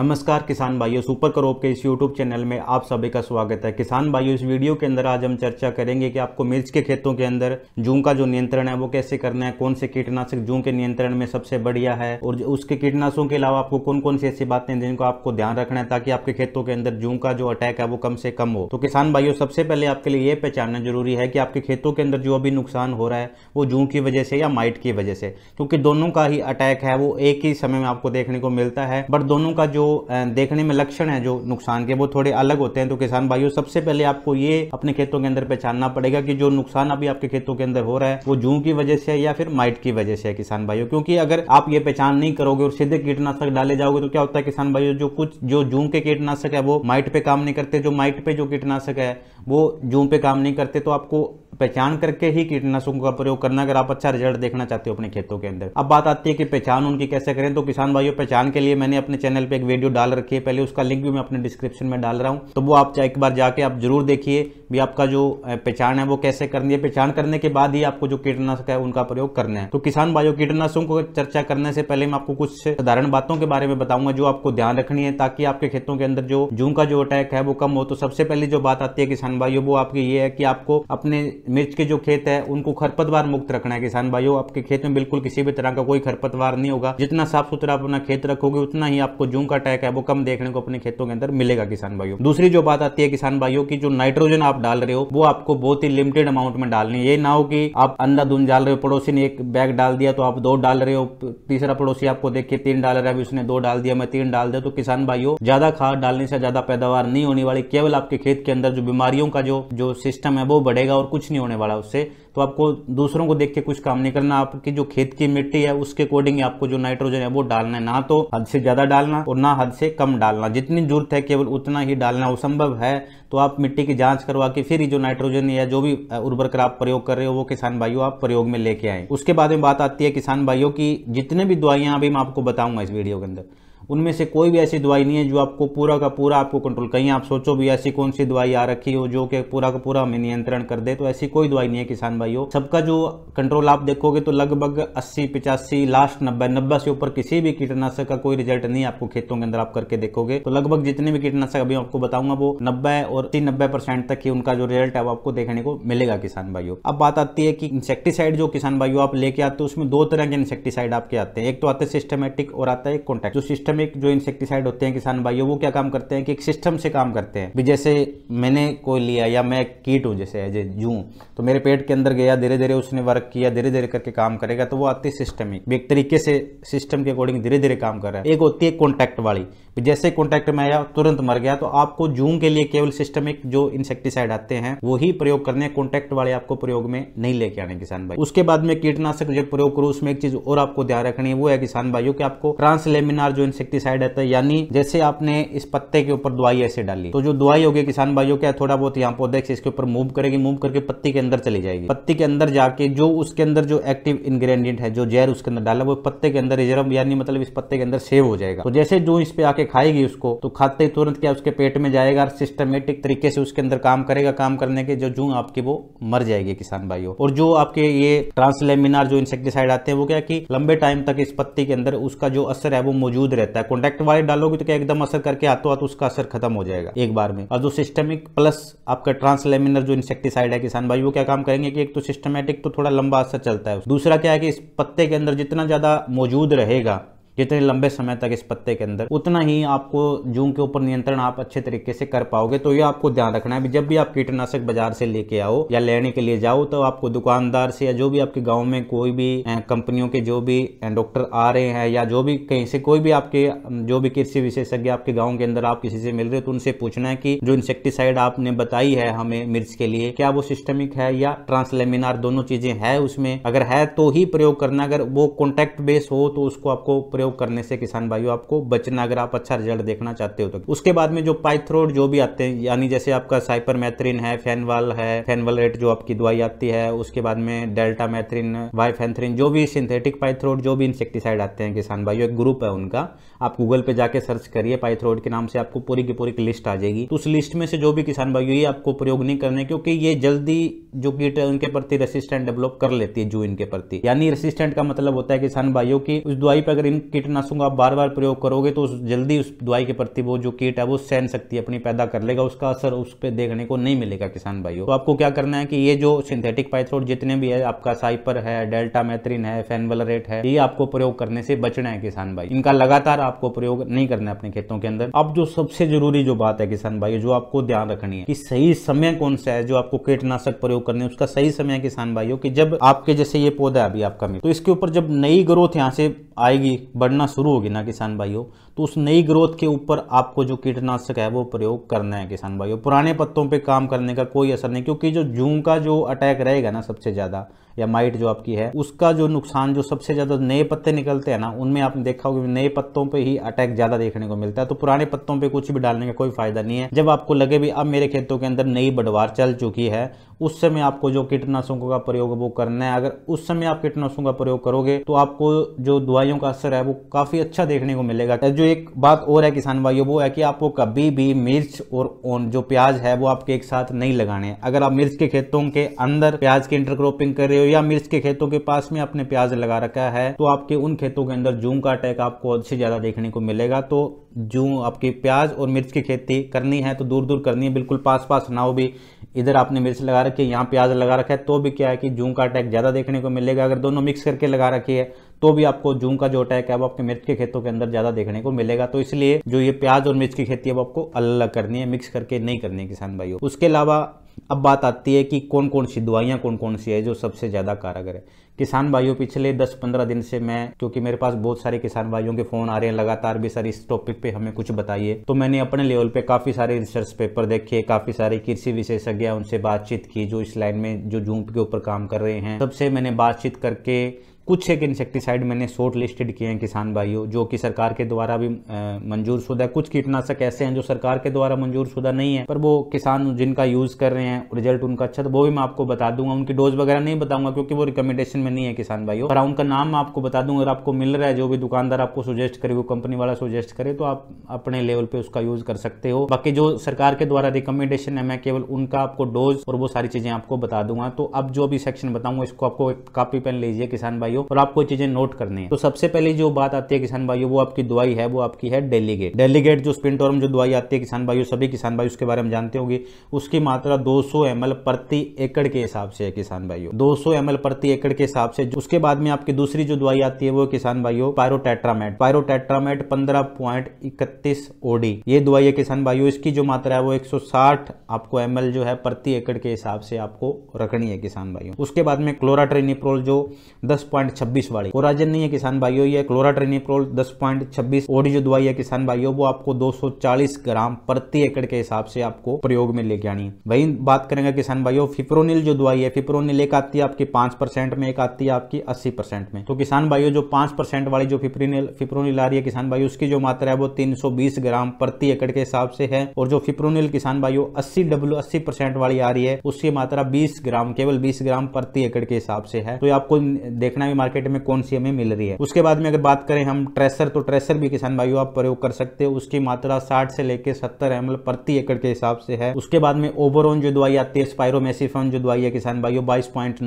नमस्कार किसान भाइयों सुपर करोप के इस यूट्यूब चैनल में आप सभी का स्वागत है किसान भाइयों इस वीडियो के अंदर आज हम चर्चा करेंगे कि आपको मिर्च के खेतों के अंदर जूं का जो नियंत्रण है वो कैसे करना है कौन से कीटनाशक जूं के नियंत्रण में सबसे बढ़िया है और उसके कीटनाशकों के अलावा आपको कौन कौन सी ऐसी बातें जिनको आपको ध्यान रखना है ताकि आपके खेतों के अंदर जूं का जो अटैक है वो कम से कम हो तो किसान भाइयों सबसे पहले आपके लिए ये पहचानना जरूरी है कि आपके खेतों के अंदर जो अभी नुकसान हो रहा है वो जूं की वजह से या माइट की वजह से क्योंकि दोनों का ही अटैक है वो एक ही समय में आपको देखने को मिलता है बट दोनों का जो देखने में लक्षण है जो नुकसान के वो थोड़े अलग होते हैं तो किसान भाइयों सबसे पहले आपको ये अपने खेतों के अंदर पहचानना पड़ेगा कि जो नुकसान अभी आपके खेतों के अंदर हो रहा है वो जू की वजह से है या फिर माइट की वजह से है किसान भाइयों क्योंकि अगर आप ये पहचान नहीं करोगे और सीधे कीटनाशक डाले जाओगे तो क्या होता है किसान भाइयों जो कुछ जो जू के कीटनाशक है वो माइट पे काम नहीं करते जो माइट पे जो कीटनाशक है वो जू पे काम नहीं करते तो आपको पहचान करके ही कीटनाशकों का प्रयोग करना अगर आप अच्छा रिजल्ट देखना चाहते हो अपने खेतों के अंदर अब बात आती है कि पहचान उनकी कैसे करें तो किसान भाइयों पहचान के लिए मैंने अपने चैनल पर एक वीडियो डाल रखी है पहले उसका लिंक भी मैं अपने डिस्क्रिप्शन में डाल रहा हूँ तो वो आप एक बार जाके आप जरूर देखिए भी आपका जो पहचान है वो कैसे करनी है पहचान करने के बाद ही आपको जो कीटनाशक है उनका प्रयोग करना है तो किसान भाइयों कीटनाशकों को चर्चा करने से पहले मैं आपको कुछ साधारण बातों के बारे में बताऊंगा जो आपको ध्यान रखनी है ताकि आपके खेतों के अंदर जो जू का जो अटैक है वो कम हो तो सबसे पहले जो बात आती है किसान भाइयों वो आपकी ये है कि आपको अपने मिर्च के जो खेत है उनको खरपतवार मुक्त रखना है किसान भाइयों आपके खेत में बिल्कुल किसी भी तरह का कोई खरपतवार नहीं होगा जितना साफ सुथरा अपना खेत रखोगे उतना ही आपको जूम का अटैक है वो कम देखने को अपने खेतों के अंदर मिलेगा किसान भाइयों दूसरी जो बात आती है किसान भाइयों की जो नाइट्रोजन आप डाल रहे हो वो आपको बहुत ही लिमिटेड अमाउंट में डालनी है ये ना हो कि आप अंधाधुन डाल रहे हो पड़ोसी ने एक बैग डाल दिया तो आप दो डाल रहे हो तीसरा पड़ोसी आपको देखिए तीन डाल रहा है उसने दो डाल दिया मैं तीन डाल दिया तो किसान भाइयों ज्यादा खाद डालने से ज्यादा पैदावार नहीं होने वाली केवल आपके खेत के अंदर जो बीमारियों का जो जो सिस्टम है वो बढ़ेगा और कुछ नहीं होने वाला उससे तो आपको दूसरों को देख के कुछ काम नहीं करना आपकी जो खेत की मिट्टी है उसके अकॉर्डिंग आपको जो नाइट्रोजन है वो डालना है ना तो हद से ज़्यादा डालना और ना हद से कम डालना जितनी जरूरत है केवल उतना ही डालना असंभव है तो आप मिट्टी की जांच करवा के फिर जो नाइट्रोजन या जो भी उर्वरक आप प्रयोग कर रहे हो वो किसान भाइयों आप प्रयोग में लेके आए उसके बाद में बात आती है किसान भाइयों की जितने भी दवाइयां अभी मैं आपको बताऊंगा इस वीडियो के अंदर उनमें से कोई भी ऐसी दवाई नहीं है जो आपको पूरा का पूरा आपको कंट्रोल कहीं आप सोचो भी ऐसी कौन सी दवाई आ रखी हो जो कि पूरा का पूरा हमें नियंत्रण कर दे तो ऐसी कोई दवाई नहीं है किसान भाइयों सबका जो कंट्रोल आप देखोगे तो लगभग अस्सी पिचासी लास्ट नब्बे नब्बे से ऊपर किसी भी कीटनाशक का कोई रिजल्ट नहीं आपको खेतों के अंदर आप करके देखोगे तो लगभग जितने भी कीटनाशक अभी आपको बताऊंगा वो नब्बे और तीन नब्बे परसेंट तक ही उनका जो रिजल्ट है वो आपको देखने को मिलेगा किसान भाइयों अब बात आती है कि इंसेक्टिसाइड जो किसान भाइयों आप लेके आते हो उसमें दो तरह के इंसेक्टिसाइड आपके आते हैं एक तो आते हैं सिस्टमेटिक और आता है कॉन्टैक्ट जो सिस्टम सिस्टमिक जो इंसेक्टिसाइड होते हैं किसान भाइयों वो क्या काम करते हैं कि एक सिस्टम से काम करते हैं भी जैसे मैंने कोई लिया या मैं कीट हूँ जैसे एज ए जू तो मेरे पेट के अंदर गया धीरे धीरे उसने वर्क किया धीरे धीरे करके काम करेगा तो वो आती है सिस्टमिक एक तरीके से सिस्टम के अकॉर्डिंग धीरे धीरे काम कर रहा है एक होती है कॉन्टैक्ट वाली जैसे कॉन्टैक्ट में आया तुरंत मर गया तो आपको जूम के लिए केवल सिस्टमिक जो इंसेक्टिसाइड आते हैं वही प्रयोग करने कॉन्टैक्ट वाले आपको प्रयोग में नहीं लेके आने किसान भाई उसके बाद में कीटनाशक जो प्रयोग करूँ उसमें एक चीज और आपको ध्यान रखनी है वो है किसान भाइयों की आपको ट्रांसलेमिनार जो इंसेक्टिसाइड आता है तो यानी जैसे आपने इस पत्ते के ऊपर दवाई ऐसे डाली तो जो दवाई होगी किसान भाइयों क्या थोड़ा बहुत यहाँ पौधे इसके ऊपर मूव करेगी मूव करके पत्ती के अंदर चली जाएगी पत्ती के अंदर जाके जो उसके अंदर जो एक्टिव इंग्रेडिएंट है जो जहर उसके अंदर डाला वो पत्ते के अंदर रिजर्व यानी मतलब इस पत्ते के अंदर सेव हो जाएगा तो जैसे जो इस पे आके के खाएगी उसको तो खाते ही तुरंत क्या उसके पेट में जाएगा सिस्टमेटिक तरीके से उसके अंदर काम करेगा काम करने के जो जू आपकी वो मर जाएगी किसान भाइयों और जो आपके ये ट्रांसलेमिनार जो इंसेक्टिसाइड आते हैं वो क्या की लंबे टाइम तक इस पत्ती के अंदर उसका जो असर है वो मौजूद रहता है कॉन्टेक्ट वायर डालोगे तो क्या एकदम असर करके हाथों हाथ उसका असर खत्म हो जाएगा एक बार में और जो सिस्टमिक प्लस आपका ट्रांसलेमिनर जो इंसेक्टिसाइड है किसान भाई वो क्या काम करेंगे कि एक तो सिस्टमेटिक तो थोड़ा लंबा असर चलता है दूसरा क्या है कि इस पत्ते के अंदर जितना ज्यादा मौजूद रहेगा जितने लंबे समय तक इस पत्ते के अंदर उतना ही आपको जूम के ऊपर नियंत्रण आप अच्छे तरीके से कर पाओगे तो ये आपको ध्यान रखना है जब भी आप कीटनाशक बाजार से लेके आओ या लेने के लिए जाओ तो आपको दुकानदार से या जो भी आपके गाँव में कोई भी कंपनियों के जो भी डॉक्टर आ रहे हैं या जो भी कहीं से कोई भी आपके जो भी कृषि विशेषज्ञ आपके गाँव के अंदर आप किसी से मिल रहे हो तो उनसे पूछना है कि जो इंसेक्टिसाइड आपने बताई है हमें मिर्च के लिए क्या वो सिस्टमिक है या ट्रांसलेमिनार दोनों चीजें है उसमें अगर है तो ही प्रयोग करना अगर वो कॉन्टेक्ट बेस हो तो उसको आपको प्रयोग प्रयोग करने से किसान भाइयों आपको बचना अगर आप अच्छा रिजल्ट देखना चाहते हो तो उसके बाद में जो पाइथ्रोड जो भी आते हैं यानी जैसे आपका साइपर मैथ्रीन है फेनवाल है फेनवाल रेट जो आपकी दवाई आती है उसके बाद में डेल्टा मैथ्रिन वाइफेंथ्रिन जो भी सिंथेटिक पाइथ्रोड जो भी इंसेक्टिसाइड आते हैं किसान भाइयों एक ग्रुप है उनका आप गूगल पे जाके सर्च करिए पाइथ्रोइड के नाम से आपको पूरी की पूरी लिस्ट आ जाएगी तो उस लिस्ट में से जो भी किसान भाई हुई आपको प्रयोग नहीं करने क्योंकि ये जल्दी जो कीट है उनके प्रति रेसिस्टेंट डेवलप कर लेती है जू इनके प्रति यानी रेसिस्टेंट का मतलब होता है किसान भाइयों की उस दवाई पर अगर इन कीटनाशकों का आप बार बार प्रयोग करोगे तो जल्दी उस दवाई के प्रति वो जो कीट है वो सहन शक्ति अपनी पैदा कर लेगा उसका असर उस पर देखने को नहीं मिलेगा किसान भाइयों तो आपको क्या करना है कि ये जो सिंथेटिक पाइथ्रोड जितने भी है आपका साइपर है डेल्टा मैथ्रीन है फेनवलरेट है ये आपको प्रयोग करने से बचना है किसान भाई इनका लगातार आप आपको प्रयोग नहीं करना है अपने खेतों के अंदर अब जो सबसे जरूरी जो बात है किसान भाई जो आपको ध्यान रखनी है कि सही समय कौन सा है जो आपको कीटनाशक प्रयोग करने उसका सही समय है किसान भाइयों की जब आपके जैसे ये पौधा है अभी आपका तो इसके ऊपर जब नई ग्रोथ यहाँ से आएगी बढ़ना शुरू होगी ना किसान भाइयों तो उस नई ग्रोथ के ऊपर आपको जो कीटनाशक है वो प्रयोग करना है किसान भाइयों पुराने पत्तों पे काम करने का कोई असर नहीं क्योंकि जो जूं का जो अटैक रहेगा ना सबसे ज़्यादा या माइट जो आपकी है उसका जो नुकसान जो सबसे ज़्यादा नए पत्ते निकलते हैं ना उनमें आपने देखा होगा नए पत्तों पे ही अटैक ज़्यादा देखने को मिलता है तो पुराने पत्तों पे कुछ भी डालने का कोई फायदा नहीं है जब आपको लगे भी अब मेरे खेतों के अंदर नई बढ़वार चल चुकी है उस समय आपको जो कीटनाशकों का प्रयोग वो करना है अगर उस समय आप कीटनाशकों का प्रयोग करोगे तो आपको जो दवाइयों का असर है वो काफी अच्छा देखने को मिलेगा तो जो एक बात और है किसान भाइयों वो है कि आपको कभी भी मिर्च और ओन जो प्याज है वो आपके एक साथ नहीं लगाने अगर आप मिर्च के खेतों के अंदर प्याज की इंटरक्रॉपिंग कर रहे हो या मिर्च के खेतों के पास में आपने प्याज लगा रखा है तो आपके उन खेतों के अंदर जूम का अटैक आपको अच्छे ज्यादा देखने को मिलेगा तो जू आपकी प्याज और मिर्च की खेती करनी है तो दूर दूर करनी है बिल्कुल पास पास ना हो भी इधर आपने मिर्च लगा रखी है यहाँ प्याज लगा रखा है तो भी क्या है कि जूम का अटैक ज़्यादा देखने को मिलेगा अगर दोनों मिक्स करके लगा रखी है तो भी आपको जूम का जो अटैक है वो आपके मिर्च के खेतों के अंदर ज़्यादा देखने को मिलेगा तो इसलिए जो ये प्याज और मिर्च की खेती है वो आपको अलग अलग करनी है मिक्स करके नहीं करनी है किसान भाइयों उसके अलावा अब बात आती है कि कौन कौन सी दवाइयाँ कौन कौन सी है जो सबसे ज़्यादा कारगर है किसान भाइयों पिछले 10-15 दिन से मैं क्योंकि मेरे पास बहुत सारे किसान भाइयों के फ़ोन आ रहे हैं लगातार भी सर इस टॉपिक पे हमें कुछ बताइए तो मैंने अपने लेवल पे काफ़ी सारे रिसर्च पेपर देखे काफ़ी सारे कृषि विशेषज्ञ उनसे बातचीत की जो इस लाइन में जो जूम के ऊपर काम कर रहे हैं सबसे मैंने बातचीत करके कुछ एक इंसेक्टिसाइड मैंने शॉर्ट लिस्टेड किए हैं किसान भाइयों जो कि सरकार के द्वारा भी मंजूर शुदा कुछ कीटनाशक ऐसे हैं जो सरकार के द्वारा मंजूर शुदा नहीं है पर वो किसान जिनका यूज़ कर रहे हैं रिजल्ट उनका अच्छा तो वो भी मैं आपको बता दूंगा उनकी डोज वगैरह नहीं बताऊंगा क्योंकि वो रिकमेंडेशन में नहीं है किसान भाइयों पर उनका नाम आपको बता दूंगा अगर आपको मिल रहा है जो भी दुकानदार आपको सुजेस्ट करे वो कंपनी वाला सुजेस्ट करे तो आप अपने लेवल पे उसका यूज़ कर सकते हो बाकी जो सरकार के द्वारा रिकमेंडेशन है मैं केवल उनका आपको डोज और वो सारी चीज़ें आपको बता दूंगा तो अब जो भी सेक्शन बताऊंगा इसको आपको कॉपी पेन लीजिए किसान भाई भाइयों और आपको चीजें नोट करनी है तो सबसे पहले जो बात आती है किसान भाइयों वो आपकी दवाई है वो आपकी है डेलीगेट डेलीगेट जो स्पिनटोरम जो दवाई आती है किसान भाइयों सभी किसान भाई उसके बारे में जानते होंगे उसकी मात्रा दो सौ प्रति एकड़ के हिसाब से है किसान भाइयों दो सौ प्रति एकड़ के हिसाब से उसके बाद में आपकी दूसरी जो दवाई आती है वो किसान भाइयों पायरोट्रामेट पायरोट्रामेट पंद्रह पॉइंट इकतीस ओडी ये दवाई है किसान भाइयों इसकी जो मात्रा है वो 160 आपको एम जो है प्रति एकड़ के हिसाब से आपको रखनी है किसान भाइयों उसके बाद में क्लोराट्रेनिप्रोल जो दस 10.26 वाली और राजन नहीं है किसान भाइयों ये क्लोराट्रेनिप्रोल छब्बीस और जो दवाई है किसान भाइयों वो आपको 240 ग्राम प्रति एकड़ के हिसाब से आपको प्रयोग में लेके आनी है वही बात करेंगे किसान भाइयों फिप्रोनिल जो दवाई है फिप्रोनिल एक आती है आपकी पांच में एक आती है आपकी अस्सी में तो किसान भाइयों जो पांच वाली जो फिप्रोनिल फिप्रोनिल आ रही है किसान भाई उसकी जो मात्रा है वो तीन ग्राम प्रति एकड़ के हिसाब से है और जो फिप्रोनिल किसान भाइयों अस्सी डब्ल्यू 80 वाली आ रही है उसकी मात्रा बीस ग्राम केवल बीस ग्राम प्रति एकड़ के हिसाब से है तो आपको देखना है हमें मार्केट में कौन सी हमें मिल रही है उसके बाद में अगर बात करें हम ट्रेसर तो ट्रेसर भी किसान भाइयों आप प्रयोग कर सकते हो उसकी मात्रा साठ से लेकर सत्तर एम प्रति एकड़ के हिसाब से है उसके बाद में ओवरऑन जो दवाई आती है स्पायरोमेसिफोन जो दवाई है किसान भाइयों बाईस पॉइंट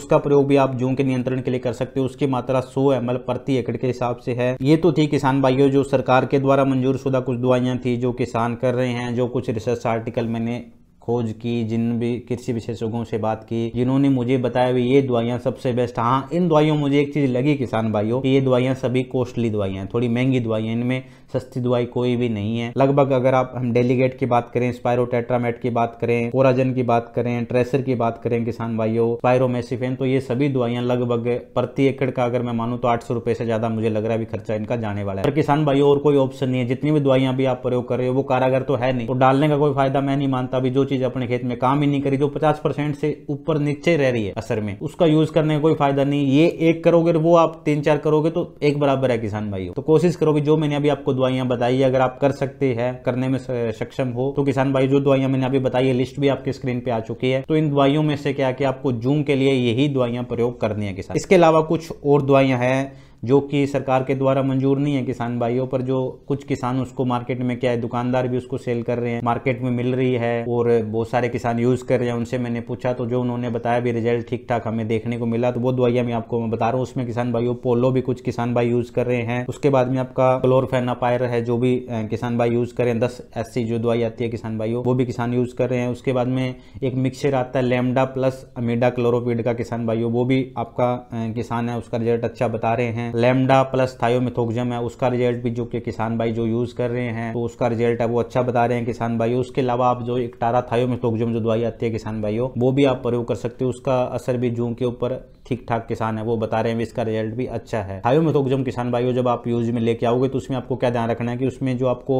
उसका प्रयोग भी आप जूं के नियंत्रण के लिए कर सकते हो उसकी मात्रा सौ एम प्रति एकड़ के हिसाब से है ये तो थी किसान भाइयों जो सरकार के द्वारा मंजूर शुदा कुछ दवाइयां थी जो किसान कर रहे हैं जो कुछ रिसर्च आर्टिकल मैंने खोज की जिन भी कृषि विशेषज्ञों से बात की जिन्होंने मुझे बताया ये दवाइयाँ सबसे बेस्ट हाँ इन दवाइयों मुझे एक चीज़ लगी किसान भाइयों कि ये दवाइयाँ सभी कॉस्टली दवाइयाँ थोड़ी महंगी दवाइयाँ इनमें सस्ती दवाई कोई भी नहीं है लगभग अगर आप हम डेलीगेट की बात करें स्पायरोटेट्रामेट की बात करें कोराजन की बात करें ट्रेसर की बात करें किसान भाइयों स्पायरोमेसिफेन तो ये सभी दवाइयाँ लगभग प्रति एकड़ का अगर मैं मानू तो आठ सौ से ज़्यादा मुझे लग रहा है अभी खर्चा इनका जाने वाला है पर किसान भाइयों और कोई ऑप्शन नहीं है जितनी भी दवाइयाँ भी आप प्रयोग कर रहे हो वो कारागर तो है नहीं तो डालने का कोई फायदा मैं नहीं मानता अभी जो चीज अपने खेत में काम ही नहीं करी जो पचास परसेंट से ऊपर नीचे रह रही है असर में उसका यूज करने का कोई फायदा नहीं ये एक करोगे वो आप तीन चार करोगे तो एक बराबर है किसान भाई तो कोशिश करोगे जो मैंने अभी आपको दवाइयां बताई अगर आप कर सकते हैं करने में सक्षम हो तो किसान भाई जो दवाइयां मैंने अभी बताई है लिस्ट भी आपके स्क्रीन पे आ चुकी है तो इन दवाइयों में से क्या कि आपको जूम के लिए यही दवाइयां प्रयोग करनी है किसान इसके अलावा कुछ और दवाइयां हैं जो कि सरकार के द्वारा मंजूर नहीं है किसान भाइयों पर जो कुछ किसान उसको मार्केट में क्या है दुकानदार भी उसको सेल कर रहे हैं मार्केट में मिल रही है और बहुत सारे किसान यूज़ कर रहे हैं उनसे मैंने पूछा तो जो उन्होंने बताया भी रिजल्ट ठीक ठाक हमें देखने को मिला तो वो दवाइयां मैं आपको मैं बता रहा हूँ उसमें किसान भाइयों पोलो भी कुछ किसान भाई यूज़ कर रहे हैं उसके बाद में आपका क्लोरफेनापायर है जो भी किसान भाई यूज़ करें दस एस जो दवाई आती है किसान भाइयों वो भी किसान यूज़ कर रहे हैं उसके बाद में एक मिक्सर आता है लेमडा प्लस अमीडा क्लोरोपीड का किसान भाइयों वो भी आपका किसान है उसका रिजल्ट अच्छा बता रहे हैं लेमडा प्लस थायोमिथोक्जम है उसका रिजल्ट भी जो कि किसान भाई जो यूज़ कर रहे हैं तो उसका रिजल्ट है वो अच्छा बता रहे हैं किसान भाई उसके अलावा आप जो एक टारा थायोमिथोक्जम जो दवाई आती है किसान भाई वो भी आप प्रयोग कर सकते हो उसका असर भी जू के ऊपर ठीक ठाक किसान है वो बता रहे हैं इसका रिजल्ट भी अच्छा है तो मेथोगजम किसान भाइयों जब आप यूज में लेके आओगे तो उसमें आपको क्या ध्यान रखना है कि उसमें जो आपको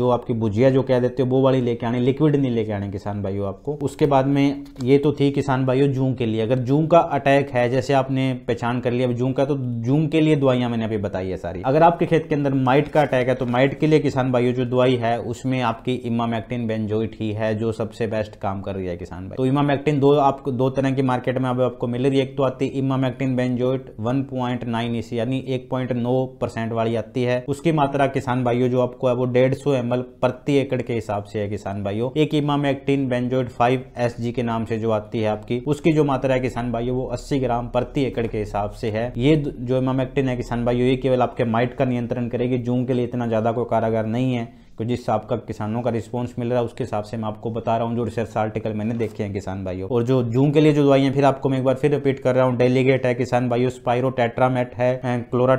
जो आपकी भुजिया जो कह देते हो वो वाली लेके आने लिक्विड नहीं लेके आने किसान भाइयों आपको उसके बाद में ये तो थी किसान भाइयों जूम के लिए अगर जूम का अटैक है जैसे आपने पहचान कर लिया जूम का तो जूम के लिए दवाइयां मैंने अभी बताई है सारी अगर आपके खेत के अंदर माइट का अटैक है तो माइट के लिए किसान भाइयों जो दवाई है उसमें आपकी इमामैक्टिन बेनजोइट ही है जो सबसे बेस्ट काम कर रही है किसान भाई तो इमामैक्टिन दो आपको दो तरह की मार्केट में अब आपको मिल रही है एक तो आती है इमामेक्टिन बेंजोइट 1.9 इसी यानी 1.9 परसेंट वाली आती है उसकी मात्रा किसान भाइयों जो आपको है वो डेढ़ सौ एम प्रति एकड़ के हिसाब से है किसान भाइयों एक इमामेक्टिन बेंजोइट 5 एसजी के नाम से जो आती है आपकी उसकी जो मात्रा है किसान भाइयों वो अस्सी ग्राम प्रति एकड़ के हिसाब से है ये जो इमामेक्टिन है किसान भाइयों ये केवल आपके माइट का नियंत्रण करेगी जूम के लिए इतना ज्यादा कोई कारागर नहीं है तो जिस हिसाब का किसानों का रिस्पॉन्स मिल रहा है उसके हिसाब से मैं आपको बता रहा हूँ जो रिसर्च आर्टिकल मैंने देखे हैं किसान भाइयों और जो जून के लिए जो है फिर आपको मैं एक बार फिर रिपीट कर रहा हूँ डेलीगेट है किसान भाइयों स्पाइरो टेट्रामेट है क्लोरा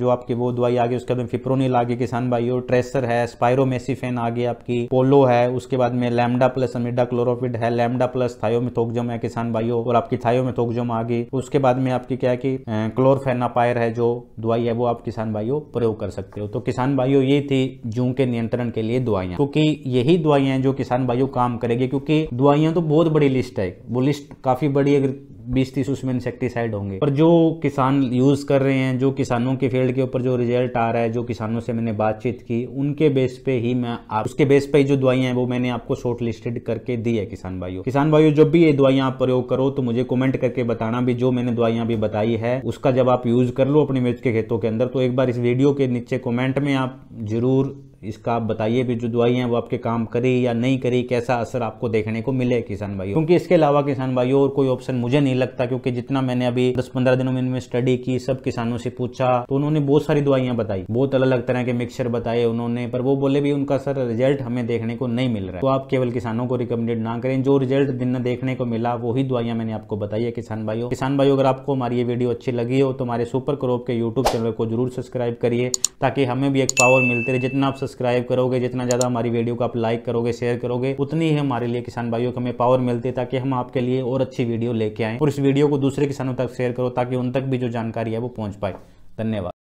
जो आपकी वो दवाई आ गई उसके बाद फिप्रोनिल आ गई किसान भाइयों ट्रेसर है स्पायरोमेसिफेन आ गई आपकी पोलो है उसके बाद में लैमडा प्लस अमिडा क्लोरोफिड है लैमडा प्लस थायोमिथोक्जम है किसान भाइयों और आपकी थायोमिथोक्जम आ गई उसके बाद में आपकी क्या है कि क्लोरफेनापायर अं, है जो दवाई है वो आप किसान भाइयों प्रयोग कर सकते हो तो किसान भाइयों ये थी जू के नियंत्रण नियंत्रण के लिए दवाइयां क्योंकि यही दवाइयां हैं जो किसान भाइयों काम करेंगे क्योंकि दवाइयां तो बहुत बड़ी लिस्ट है वो लिस्ट काफ़ी बड़ी अगर बीस तीस उसमें इंसेक्टिसाइड होंगे पर जो किसान यूज़ कर रहे हैं जो किसानों के फील्ड के ऊपर जो रिजल्ट आ रहा है जो किसानों से मैंने बातचीत की उनके बेस पे ही मैं आप उसके बेस पे ही जो दवाइयां हैं वो मैंने आपको शॉर्ट लिस्टेड करके दी है किसान भाइयों किसान भाइयों जब भी ये दवाइयां आप प्रयोग करो तो मुझे कॉमेंट करके बताना भी जो मैंने दवाइयां भी बताई है उसका जब आप यूज़ कर लो अपने मिर्च के खेतों के अंदर तो एक बार इस वीडियो के नीचे कॉमेंट में आप जरूर इसका आप बताइए भी जो दवाइयाँ वो आपके काम करी या नहीं करी कैसा असर आपको देखने को मिले किसान भाइयों क्योंकि इसके अलावा किसान भाइयों और कोई ऑप्शन मुझे नहीं लगता क्योंकि जितना मैंने अभी दस पंद्रह दिनों में इनमें स्टडी की सब किसानों से पूछा तो उन्होंने बहुत सारी दवाइयाँ बताई बहुत अलग अलग तरह के मिक्सर बताए उन्होंने पर वो बोले भी उनका सर रिजल्ट हमें देखने को नहीं मिल रहा है तो आप केवल किसानों को रिकमेंडेड ना करें जो रिजल्ट दिन देखने को मिला वही दवाइयाँ मैंने आपको बताई है किसान भाइयों किसान भाइयों अगर आपको हमारी ये वीडियो अच्छी लगी हो तो हमारे सुपर क्रोप के यूट्यूब चैनल को जरूर सब्सक्राइब करिए ताकि हमें भी एक पावर मिलते रहे जितना आप सब्सक्राइब करोगे जितना ज़्यादा हमारी वीडियो को आप लाइक करोगे शेयर करोगे उतनी ही हमारे लिए किसान भाइयों को हमें पावर मिलती है ताकि हम आपके लिए और अच्छी वीडियो लेके आएँ और इस वीडियो को दूसरे किसानों तक शेयर करो ताकि उन तक भी जो जानकारी है वो पहुँच पाए धन्यवाद